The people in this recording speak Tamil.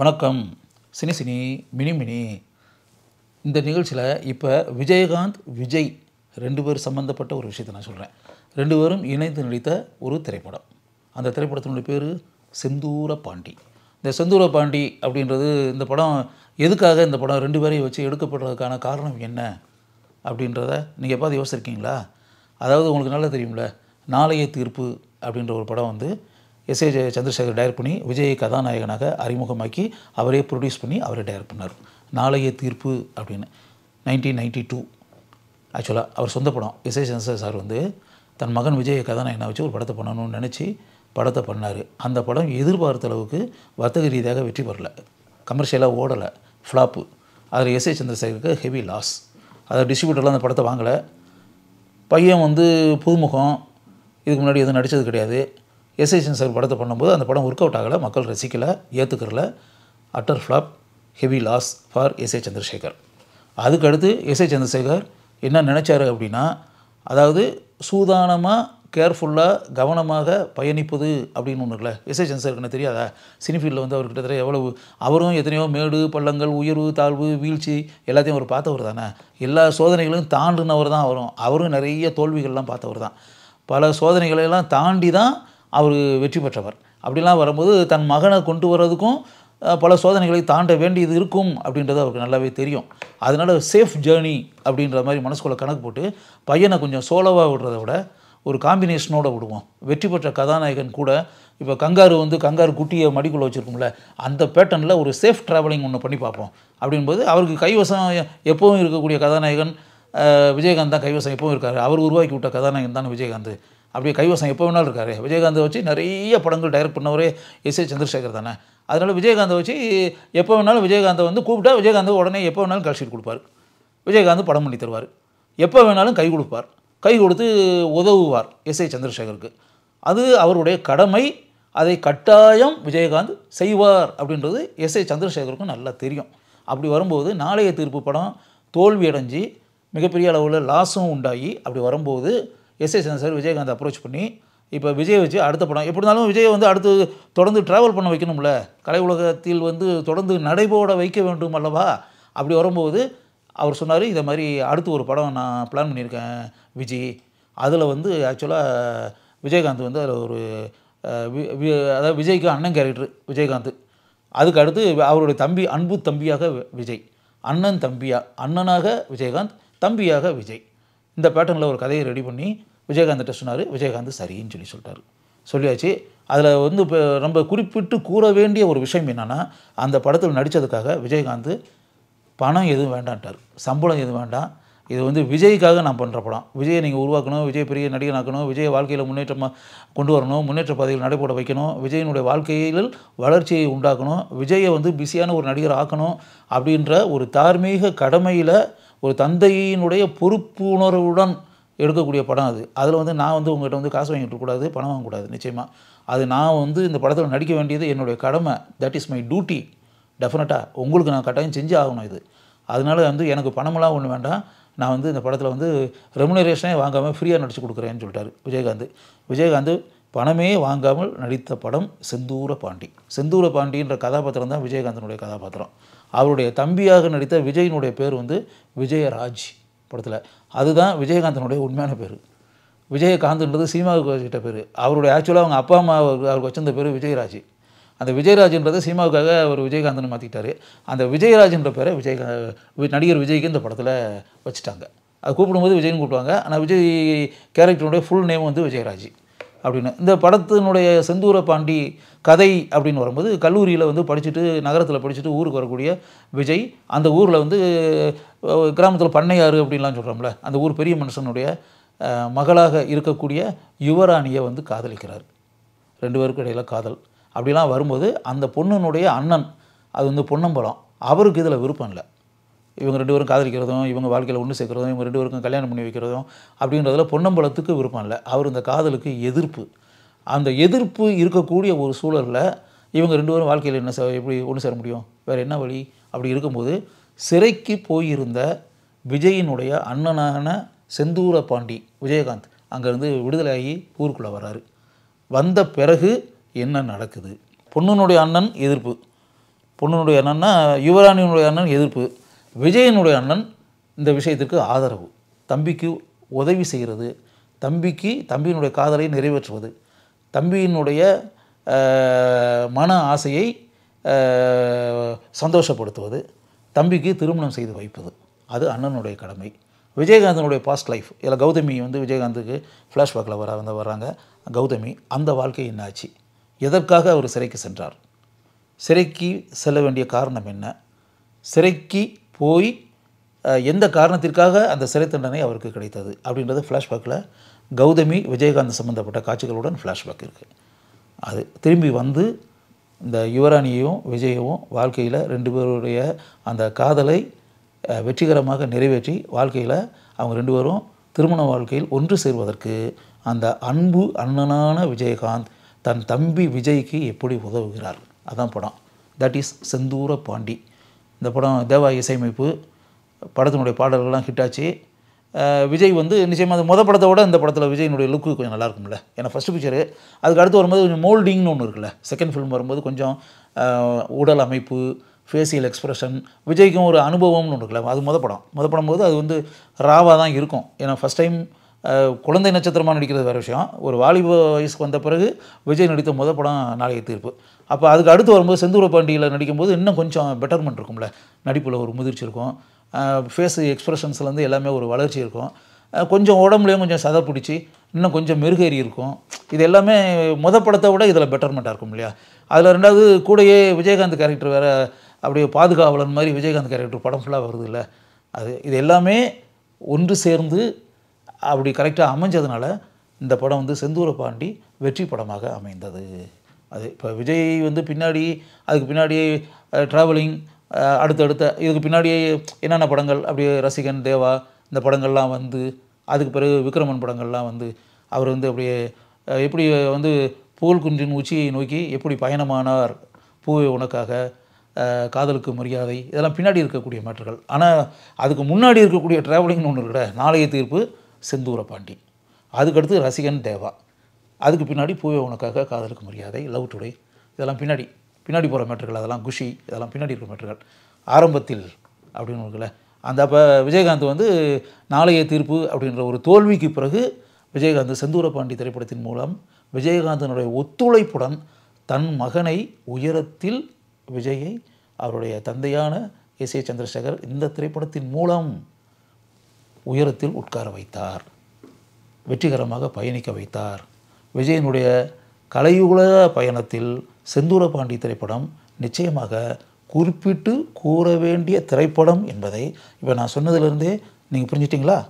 வணக்கம் சினி சினி மினி மினி இந்த நிகழ்ச்சியில் இப்போ விஜயகாந்த் விஜய் ரெண்டு பேர் சம்மந்தப்பட்ட ஒரு விஷயத்தை நான் சொல்கிறேன் ரெண்டு பேரும் இணைந்து நடித்த ஒரு திரைப்படம் அந்த திரைப்படத்தினுடைய பேர் செந்தூர பாண்டி இந்த செந்தூர பாண்டி அப்படின்றது இந்த படம் எதுக்காக இந்த படம் ரெண்டு பேரையும் வச்சு எடுக்கப்படுறதுக்கான காரணம் என்ன அப்படின்றத நீங்கள் எப்பாவது யோசிச்சிருக்கீங்களா அதாவது உங்களுக்கு நல்லா தெரியும்ல நாளைய தீர்ப்பு அப்படின்ற ஒரு படம் வந்து எஸ் ஏ சந்திரசேகர் டைரக்ட் பண்ணி விஜயை கதாநாயகனாக அறிமுகமாக்கி அவரே ப்ரொடியூஸ் பண்ணி அவரே டைரக்ட் பண்ணார் நாளைய தீர்ப்பு அப்படின்னு நைன்டீன் நைன்டி டூ ஆக்சுவலாக அவர் சொந்த படம் எஸ் ஏ சந்திரசேகர் சார் வந்து தன் மகன் விஜயை கதாநாயகனாக வச்சு ஒரு படத்தை பண்ணணும்னு நினச்சி படத்தை பண்ணார் அந்த படம் எதிர்பார்த்த அளவுக்கு வர்த்தக ரீதியாக வெற்றி பெறல கமர்ஷியலாக ஓடலை ஃப்ளாப்பு அதில் எஸ்ஏ சந்திரசேகருக்கு ஹெவி லாஸ் அதை டிஸ்ட்ரிபியூட்டரில் அந்த படத்தை வாங்கலை பையன் வந்து புதுமுகம் இதுக்கு முன்னாடி எதுவும் நடித்தது கிடையாது எஸ்ஐசன் சார் படத்தை பண்ணும்போது அந்த படம் ஒர்க் அவுட் ஆகலை மக்கள் ரசிக்கலை ஏற்றுக்கிறல utter flop heavy loss for S I Chandrasekhar அதுக்கடுத்து எஸ்ஐ சந்திரசேகர் என்ன நினச்சார் அப்படின்னா அதாவது சூதானமாக கேர்ஃபுல்லாக கவனமாக பயணிப்பது அப்படின்னு ஒன்று இருக்குல்ல எஸ்ஏ சந்திரசேகர் என்ன தெரியாதா சினிஃபீல்டில் வந்து அவர் கிட்டத்தட்ட எவ்வளவு அவரும் எத்தனையோ மேடு பள்ளங்கள் உயர்வு தாழ்வு வீழ்ச்சி எல்லாத்தையும் அவர் பார்த்தவர் தானே எல்லா சோதனைகளும் தாண்டினவர் தான் அவரும் அவரும் நிறைய தோல்விகள்லாம் பார்த்தவர் தான் பல சோதனைகளெல்லாம் தாண்டி தான் அவர் வெற்றி பெற்றவர் அப்படிலாம் வரும்போது தன் மகனை கொண்டு வர்றதுக்கும் பல சோதனைகளை தாண்ட வேண்டியது இருக்கும் அப்படின்றது அவருக்கு நல்லாவே தெரியும் அதனால் சேஃப் ஜேர்னி அப்படின்ற மாதிரி மனசுக்குள்ளே கணக்கு போட்டு பையனை கொஞ்சம் சோலோவாக விடுறத விட ஒரு காம்பினேஷனோடு விடுவோம் வெற்றி பெற்ற கதாநாயகன் கூட இப்போ கங்காரு வந்து கங்காரு குட்டியை மடிக்குள்ளே வச்சுருக்கும்ல அந்த பேட்டர்னில் ஒரு சேஃப் ட்ராவலிங் ஒன்று பண்ணி பார்ப்போம் அப்படின்போது அவருக்கு கைவசம் எப்போவும் இருக்கக்கூடிய கதாநாயகன் விஜயகாந்த் தான் கைவசம் எப்பவும் இருக்கார் அவர் உருவாக்கி விட்ட கதாநாயகன் தான் விஜயகாந்த் அப்படியே கைவசம் எப்போ வேணாலும் இருக்கார் விஜயகாந்தை வச்சு நிறைய படங்கள் டைரக்ட் பண்ணவரே எஸ் ஏ சந்திரசேகர் தானே அதனால் விஜயகாந்தை வச்சு எப்போ வேணாலும் விஜயகாந்தை வந்து கூப்பிட்டா விஜயகாந்தை உடனே எப்போ வேணாலும் கழிச்சிட்டு கொடுப்பார் விஜயகாந்த் படம் பண்ணி தருவார் எப்போ வேணாலும் கை கொடுப்பார் கை கொடுத்து உதவுவார் எஸ் ஏ சந்திரசேகருக்கு அது அவருடைய கடமை அதை கட்டாயம் விஜயகாந்த் செய்வார் அப்படின்றது எஸ் ஏ சந்திரசேகருக்கும் நல்லா தெரியும் அப்படி வரும்போது நாளைய தீர்ப்பு படம் தோல்வியடைஞ்சு மிகப்பெரிய அளவில் லாஸும் உண்டாகி அப்படி வரும்போது எஸ்ஏ சார் விஜயகாந்த் அப்ரோச் பண்ணி இப்போ விஜய் வச்சு அடுத்த படம் எப்படி இருந்தாலும் விஜய் வந்து அடுத்து தொடர்ந்து ட்ராவல் பண்ண வைக்கணும்ல கலை உலகத்தில் வந்து தொடர்ந்து நடைபோட வைக்க வேண்டும் அல்லவா அப்படி வரும்போது அவர் சொன்னார் இதை மாதிரி அடுத்து ஒரு படம் நான் பிளான் பண்ணியிருக்கேன் விஜய் அதில் வந்து ஆக்சுவலாக விஜயகாந்த் வந்து அதில் ஒரு அதாவது விஜய்க்கு அண்ணன் கேரக்டர் விஜயகாந்த் அதுக்கு அடுத்து அவருடைய தம்பி அன்பு தம்பியாக விஜய் அண்ணன் தம்பியாக அண்ணனாக விஜயகாந்த் தம்பியாக விஜய் இந்த பேட்டர்னில் ஒரு கதையை ரெடி பண்ணி விஜயகாந்த் சொன்னார் விஜயகாந்த் சரின்னு சொல்லி சொல்லிட்டார் சொல்லியாச்சு அதில் வந்து இப்போ நம்ம குறிப்பிட்டு கூற வேண்டிய ஒரு விஷயம் என்னென்னா அந்த படத்தில் நடித்ததுக்காக விஜயகாந்த் பணம் எதுவும் வேண்டான்ட்டார் சம்பளம் எதுவும் வேண்டாம் இது வந்து விஜய்க்காக நான் பண்ணுற படம் விஜயை நீங்கள் உருவாக்கணும் விஜய் பெரிய நடிகனாக்கணும் விஜய் வாழ்க்கையில் முன்னேற்றமாக கொண்டு வரணும் முன்னேற்ற பாதையில் நடைபோட வைக்கணும் விஜயனுடைய வாழ்க்கையில் வளர்ச்சியை உண்டாக்கணும் விஜயை வந்து பிஸியான ஒரு நடிகர் ஆக்கணும் அப்படின்ற ஒரு தார்மீக கடமையில் ஒரு தந்தையினுடைய பொறுப்பு உணர்வுடன் எடுக்கக்கூடிய படம் அது அதில் வந்து நான் வந்து உங்கள்கிட்ட வந்து காசு வாங்கிட்டு கூடாது பணம் வாங்கக்கூடாது நிச்சயமாக அது நான் வந்து இந்த படத்தில் நடிக்க வேண்டியது என்னுடைய கடமை தட் இஸ் மை டியூட்டி டெஃபினட்டாக உங்களுக்கு நான் கட்டாயம் செஞ்சு ஆகணும் இது அதனால வந்து எனக்கு பணமெல்லாம் ஒன்று வேண்டாம் நான் வந்து இந்த படத்தில் வந்து ரெமுனரேஷனே வாங்காமல் ஃப்ரீயாக நடிச்சு கொடுக்குறேன்னு சொல்லிட்டாரு விஜயகாந்த் விஜயகாந்த் பணமே வாங்காமல் நடித்த படம் செந்தூர பாண்டி செந்தூர பாண்டின்ற கதாபாத்திரம் தான் விஜயகாந்தனுடைய கதாபாத்திரம் அவருடைய தம்பியாக நடித்த விஜயினுடைய பேர் வந்து விஜயராஜ் படத்தில் அதுதான் விஜயகாந்தனுடைய உண்மையான பேர் விஜயகாந்த்ன்றது சீமாவுக்கு வச்சுக்கிட்ட பேர் அவருடைய ஆக்சுவலாக அவங்க அப்பா அம்மா அவருக்கு வச்சிருந்த பேர் விஜயராஜ் அந்த விஜயராஜ்ன்றது சீமாவுக்காக அவர் விஜயகாந்தன் மாற்றிக்கிட்டார் அந்த விஜயராஜ்ன்ற பேரை விஜய் நடிகர் விஜய்க்கு இந்த படத்தில் வச்சுட்டாங்க அது கூப்பிடும்போது விஜய்னு கூப்பிடுவாங்க ஆனால் விஜய் கேரக்டருடைய ஃபுல் நேம் வந்து விஜயராஜ் அப்படின்னு இந்த படத்தினுடைய செந்தூர பாண்டி கதை அப்படின்னு வரும்போது கல்லூரியில் வந்து படிச்சுட்டு நகரத்தில் படிச்சுட்டு ஊருக்கு வரக்கூடிய விஜய் அந்த ஊரில் வந்து கிராமத்தில் பண்ணையாறு அப்படின்லாம் சொல்கிறோம்ல அந்த ஊர் பெரிய மனுஷனுடைய மகளாக இருக்கக்கூடிய யுவராணியை வந்து காதலிக்கிறார் ரெண்டு பேருக்கு இடையில் காதல் அப்படிலாம் வரும்போது அந்த பொண்ணுனுடைய அண்ணன் அது வந்து பொன்னம்பலம் அவருக்கு இதில் விருப்பம் இல்லை இவங்க ரெண்டு பேரும் காதலிக்கிறதும் இவங்க வாழ்க்கையில் ஒன்று சேர்க்குறதும் இவங்க ரெண்டு பேருக்கும் கல்யாணம் பண்ணி வைக்கிறதும் அப்படின்றதுல பொன்னம்பலத்துக்கு விருப்பம் இல்லை அவர் இந்த காதலுக்கு எதிர்ப்பு அந்த எதிர்ப்பு இருக்கக்கூடிய ஒரு சூழலில் இவங்க ரெண்டு பேரும் வாழ்க்கையில் என்ன எப்படி ஒன்று சேர முடியும் வேறு என்ன வழி அப்படி இருக்கும்போது சிறைக்கு போயிருந்த விஜயினுடைய அண்ணனான செந்தூர பாண்டி விஜயகாந்த் அங்கேருந்து விடுதலையாகி ஊருக்குள்ளே வர்றாரு வந்த பிறகு என்ன நடக்குது பொண்ணுனுடைய அண்ணன் எதிர்ப்பு பொண்ணுனுடைய அண்ணன்னா யுவராணியினுடைய அண்ணன் எதிர்ப்பு விஜயனுடைய அண்ணன் இந்த விஷயத்திற்கு ஆதரவு தம்பிக்கு உதவி செய்கிறது தம்பிக்கு தம்பியினுடைய காதலை நிறைவேற்றுவது தம்பியினுடைய மன ஆசையை சந்தோஷப்படுத்துவது தம்பிக்கு திருமணம் செய்து வைப்பது அது அண்ணனுடைய கடமை விஜயகாந்தனுடைய பாஸ்ட் லைஃப் இதில் கௌதமி வந்து விஜயகாந்துக்கு ஃப்ளாஷ்பேக்கில் வர வந்து வர்றாங்க கௌதமி அந்த வாழ்க்கை என்னாச்சு எதற்காக அவர் சிறைக்கு சென்றார் சிறைக்கு செல்ல வேண்டிய காரணம் என்ன சிறைக்கு போய் எந்த காரணத்திற்காக அந்த சிறை தண்டனை அவருக்கு கிடைத்தது அப்படின்றது ஃப்ளாஷ்பேக்கில் கௌதமி விஜயகாந்த் சம்மந்தப்பட்ட காட்சிகளுடன் ஃப்ளாஷ்பேக் இருக்குது அது திரும்பி வந்து இந்த யுவராணியையும் விஜயவும் வாழ்க்கையில் ரெண்டு பேருடைய அந்த காதலை வெற்றிகரமாக நிறைவேற்றி வாழ்க்கையில் அவங்க ரெண்டு பேரும் திருமண வாழ்க்கையில் ஒன்று சேர்வதற்கு அந்த அன்பு அண்ணனான விஜயகாந்த் தன் தம்பி விஜய்க்கு எப்படி உதவுகிறார் அதான் படம் தட் இஸ் செந்தூர பாண்டி இந்த படம் தேவா இசையமைப்பு படத்தினுடைய பாடல்கள்லாம் ஹிட் ஆச்சு விஜய் வந்து நிச்சயமாக அந்த முத படத்தை விட இந்த படத்தில் விஜயினுடைய லுக்கு கொஞ்சம் நல்லா இருக்கும்ல ஏன்னா ஃபஸ்ட்டு பிக்சரு அதுக்கு அடுத்து வரும்போது கொஞ்சம் மோல்டிங்னு ஒன்று இருக்குல்ல செகண்ட் ஃபிலிம் வரும்போது கொஞ்சம் உடல் அமைப்பு ஃபேசியல் எக்ஸ்ப்ரெஷன் விஜய்க்கும் ஒரு அனுபவம்னு ஒன்று இருக்குல்ல அது மொதல் படம் மொதல் படம் போது அது வந்து ராவாக தான் இருக்கும் ஏன்னா ஃபஸ்ட் டைம் குழந்தை நட்சத்திரமாக நடிக்கிறது வேறு விஷயம் ஒரு வாலிப வயசுக்கு வந்த பிறகு விஜய் நடித்த முத படம் நாளைய தீர்ப்பு அப்போ அதுக்கு அடுத்து வரும்போது செந்தூர பாண்டியில் நடிக்கும்போது இன்னும் கொஞ்சம் பெட்டர்மெண்ட் இருக்கும்ல நடிப்பில் ஒரு முதிர்ச்சி இருக்கும் ஃபேஸ் எக்ஸ்ப்ரெஷன்ஸ்லேருந்து எல்லாமே ஒரு வளர்ச்சி இருக்கும் கொஞ்சம் உடம்புலையும் கொஞ்சம் சதை பிடிச்சி இன்னும் கொஞ்சம் மெருகேறி இருக்கும் இது எல்லாமே முத படத்தை விட இதில் பெட்டர்மெண்ட்டாக இருக்கும் இல்லையா அதில் ரெண்டாவது கூடையே விஜயகாந்த் கேரக்டர் வேறு அப்படியே பாதுகாவலன் மாதிரி விஜயகாந்த் கேரக்டர் படம் ஃபுல்லாக வருது இல்லை அது இது எல்லாமே ஒன்று சேர்ந்து அப்படி கரெக்டாக அமைஞ்சதுனால இந்த படம் வந்து செந்தூர பாண்டி வெற்றி படமாக அமைந்தது அது இப்போ விஜய் வந்து பின்னாடி அதுக்கு பின்னாடி ட்ராவலிங் அடுத்தடுத்த இதுக்கு பின்னாடியே என்னென்ன படங்கள் அப்படியே ரசிகன் தேவா இந்த படங்கள்லாம் வந்து அதுக்கு பிறகு விக்ரமன் படங்கள்லாம் வந்து அவர் வந்து அப்படியே எப்படி வந்து புகழ் குன்றின் உச்சியை நோக்கி எப்படி பயணமானார் பூவை உனக்காக காதலுக்கு மரியாதை இதெல்லாம் பின்னாடி இருக்கக்கூடிய மேட்டர்கள் ஆனால் அதுக்கு முன்னாடி இருக்கக்கூடிய ட்ராவலிங்னு ஒன்று கூட நாளைய தீர்ப்பு செந்தூர பாண்டி அதுக்கடுத்து ரசிகன் தேவா அதுக்கு பின்னாடி பூவே உனக்காக காதலுக்கு மரியாதை லவ் டுடே இதெல்லாம் பின்னாடி பின்னாடி போகிற மேட்டர்கள் அதெல்லாம் குஷி இதெல்லாம் பின்னாடி இருக்கிற மேட்டர்கள் ஆரம்பத்தில் அப்படின்னு இருக்குல்ல அந்த அப்போ விஜயகாந்த் வந்து நாளைய தீர்ப்பு அப்படின்ற ஒரு தோல்விக்கு பிறகு விஜயகாந்த் செந்தூர பாண்டி திரைப்படத்தின் மூலம் விஜயகாந்தனுடைய ஒத்துழைப்புடன் தன் மகனை உயரத்தில் விஜயை அவருடைய தந்தையான எஸ் ஏ சந்திரசேகர் இந்த திரைப்படத்தின் மூலம் உயரத்தில் உட்கார வைத்தார் வெற்றிகரமாக பயணிக்க வைத்தார் விஜயனுடைய கலையுல பயணத்தில் செந்தூர பாண்டி திரைப்படம் நிச்சயமாக குறிப்பிட்டு கூற வேண்டிய திரைப்படம் என்பதை இப்போ நான் சொன்னதிலிருந்தே நீங்கள் புரிஞ்சிட்டிங்களா